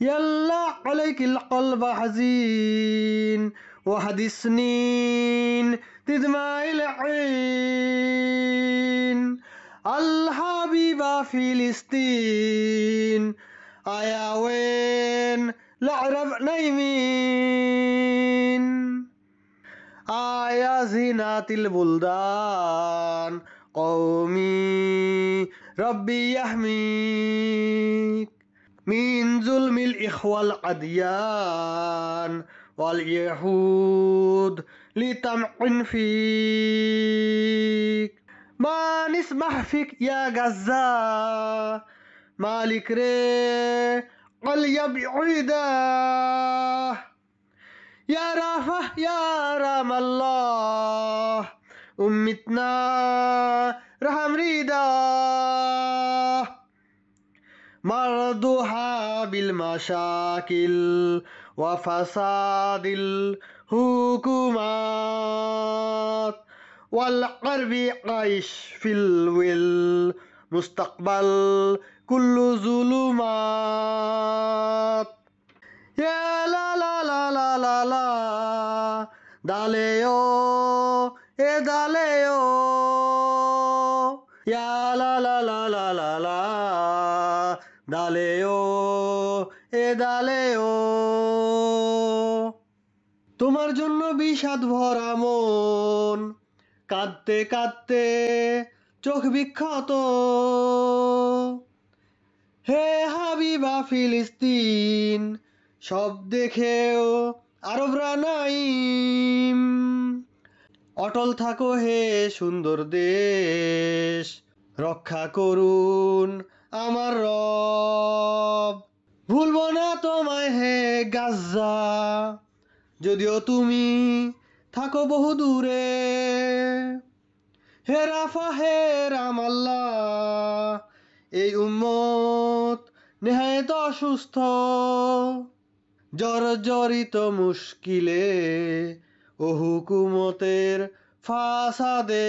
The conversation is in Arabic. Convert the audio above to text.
يلا عليك القلب حزين واحد سنين تدمع العين الحبيبة فلسطين أيا وين العرب نايمين آيا زينات البلدان قومي ربي يحميك مين الإخوة الأديان واليهود لطمع فيك ما نسمح فيك يا غزة مالك ري قليا بعيدة يا رافه يا رام الله أمتنا رحم ريدا مرضها بالمشاكل وفساد الحكومات والحرب عايش في الويل مستقبل كل ظلمات يا لا لا لا لا لا لا داليو يا داليو يا لا لا لا لا ডালে ও এ ডালে ও তোমার জন্য বিষাদ ভরা মন কাঁদতে কাঁদতে চোখ বিখ্যাত হে হাবিবা ফিলিস্তিন সব দেখেও আরবরা নাইম অটল থাকো হে সুন্দর দেশ রক্ষা করুন আমার রব ভুলবো না তোমায় হে গাজ্জা যদিও তুমি থাকো বহু দূরে হে রাফা হে রামাল্লা এই উম্মত নেহায়ত অসুস্থ জর্জরিত মুশকিলে ও হুকুমতের ফাসাদে